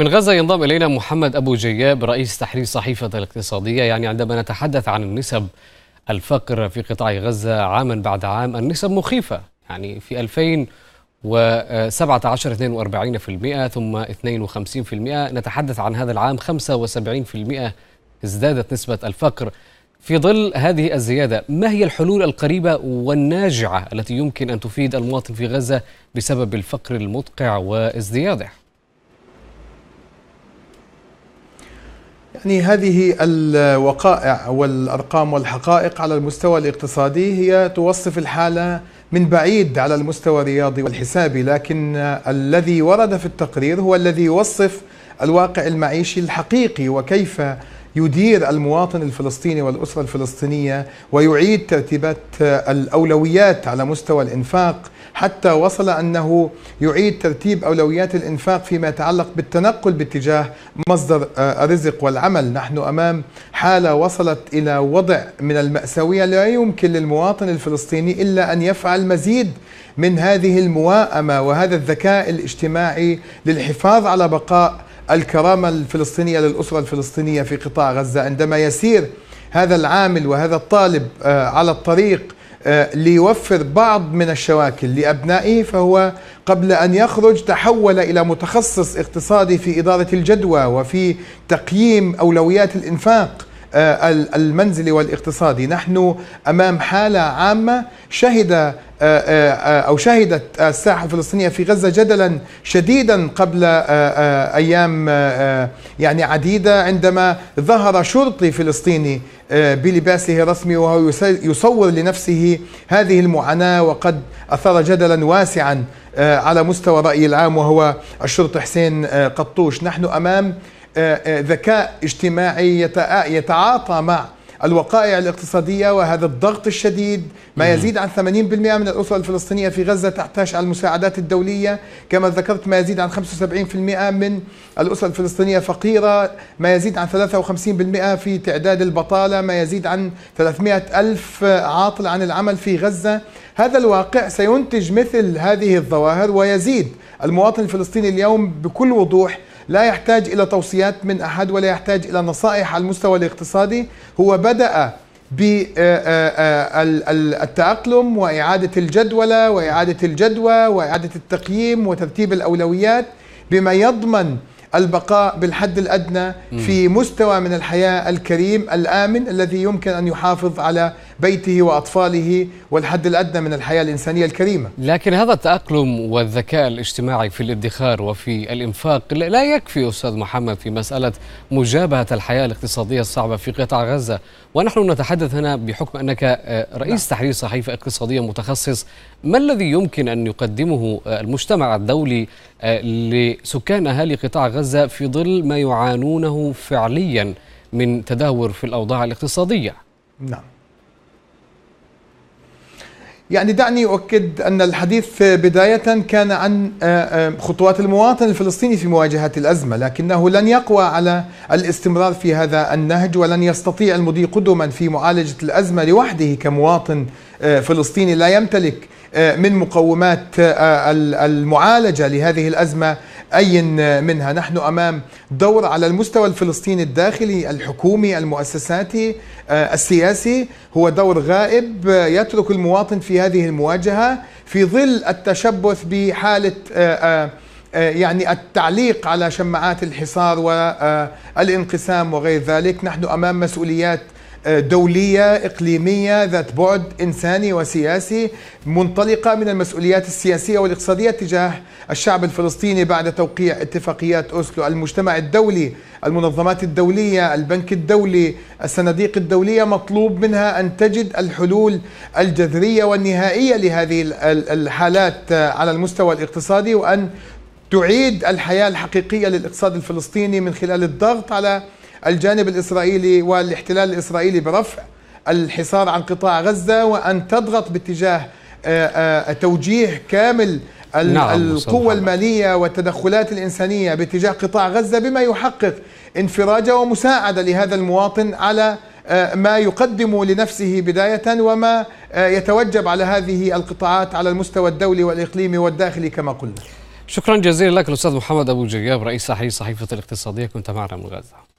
من غزة ينضم إلينا محمد أبو جياب رئيس تحرير صحيفة الاقتصادية يعني عندما نتحدث عن النسب الفقر في قطاع غزة عاما بعد عام النسب مخيفة يعني في 2017 42% ثم 52% نتحدث عن هذا العام 75% ازدادت نسبة الفقر في ظل هذه الزيادة ما هي الحلول القريبة والناجعة التي يمكن أن تفيد المواطن في غزة بسبب الفقر المدقع وازدياده؟ يعني هذه الوقائع والارقام والحقائق على المستوى الاقتصادي هي توصف الحاله من بعيد على المستوى الرياضي والحسابي لكن الذي ورد في التقرير هو الذي يوصف الواقع المعيشي الحقيقي وكيف يدير المواطن الفلسطيني والاسره الفلسطينيه ويعيد ترتيبات الاولويات على مستوى الانفاق حتى وصل انه يعيد ترتيب اولويات الانفاق فيما يتعلق بالتنقل باتجاه مصدر آه، الرزق والعمل، نحن امام حاله وصلت الى وضع من الماساويه لا يمكن للمواطن الفلسطيني الا ان يفعل مزيد من هذه المواءمه وهذا الذكاء الاجتماعي للحفاظ على بقاء الكرامة الفلسطينية للأسرة الفلسطينية في قطاع غزة عندما يسير هذا العامل وهذا الطالب آه، على الطريق آه، ليوفر بعض من الشواكل لأبنائه فهو قبل أن يخرج تحول إلى متخصص اقتصادي في إدارة الجدوى وفي تقييم أولويات الإنفاق آه، المنزلي والاقتصادي نحن أمام حالة عامة شهد آه، آه، أو شهدت الساحة الفلسطينية في غزة جدلا شديدا قبل أيام يعني عديدة عندما ظهر شرطي فلسطيني بلباسه الرسمي وهو يصور لنفسه هذه المعاناة وقد أثار جدلا واسعا على مستوى الرأي العام وهو الشرطي حسين قطوش نحن أمام آه، آه، ذكاء اجتماعي آه، يتعاطى مع الوقائع الاقتصادية وهذا الضغط الشديد ما يزيد عن 80% من الأسر الفلسطينية في غزة تحتاج على المساعدات الدولية كما ذكرت ما يزيد عن 75% من الأسر الفلسطينية فقيرة ما يزيد عن 53% في تعداد البطالة ما يزيد عن 300 ألف عاطل عن العمل في غزة هذا الواقع سينتج مثل هذه الظواهر ويزيد المواطن الفلسطيني اليوم بكل وضوح لا يحتاج إلى توصيات من أحد ولا يحتاج إلى نصائح على المستوى الاقتصادي هو بدأ بالتأقلم آه، آه، آه، وإعادة الجدولة وإعادة الجدوى وإعادة التقييم وترتيب الأولويات بما يضمن البقاء بالحد الأدنى في مستوى من الحياة الكريم الآمن الذي يمكن أن يحافظ على بيته وأطفاله والحد الأدنى من الحياة الإنسانية الكريمة لكن هذا التأقلم والذكاء الاجتماعي في الادخار وفي الإنفاق لا يكفي أستاذ محمد في مسألة مجابهة الحياة الاقتصادية الصعبة في قطاع غزة ونحن نتحدث هنا بحكم أنك آه، رئيس نعم. تحرير صحيفة اقتصادية متخصص ما الذي يمكن أن يقدمه آه، المجتمع الدولي آه، لسكان أهالي قطاع غزة في ظل ما يعانونه فعليا من تدهور في الأوضاع الاقتصادية نعم يعني دعني أؤكد أن الحديث بداية كان عن آه، آه، خطوات المواطن الفلسطيني في مواجهة الأزمة لكنه لن يقوى على الاستمرار في هذا النهج ولن يستطيع المضي قدما في معالجة الأزمة لوحده كمواطن آه، فلسطيني لا يمتلك من مقومات المعالجة لهذه الأزمة أي منها نحن أمام دور على المستوى الفلسطيني الداخلي الحكومي المؤسساتي آه، السياسي هو دور غائب آه، يترك المواطن في هذه المواجهة في ظل التشبث بحالة آه، يعني التعليق على شماعات الحصار والانقسام وغير ذلك نحن أمام مسؤوليات دولية إقليمية ذات بعد إنساني وسياسي منطلقة من المسؤوليات السياسية والاقتصادية تجاه الشعب الفلسطيني بعد توقيع اتفاقيات أوسلو المجتمع الدولي المنظمات الدولية البنك الدولي الصناديق الدولية مطلوب منها أن تجد الحلول الجذرية والنهائية لهذه الحالات على المستوى الاقتصادي وأن تعيد الحياة الحقيقية للاقتصاد الفلسطيني من خلال الضغط على الجانب الإسرائيلي والاحتلال الإسرائيلي برفع الحصار عن قطاع غزة وأن تضغط باتجاه آه، آه، توجيه كامل نعم القوة المالية والتدخلات الإنسانية باتجاه قطاع غزة بما يحقق انفراجة ومساعدة لهذا المواطن على آه، ما يقدم لنفسه بداية وما يتوجب على هذه القطاعات على المستوى الدولي والإقليمي والداخلي كما قلنا شكرا جزيلا لك الأستاذ محمد أبو جياب رئيس تحرير صحيفة الاقتصادية كنت معنا من غزة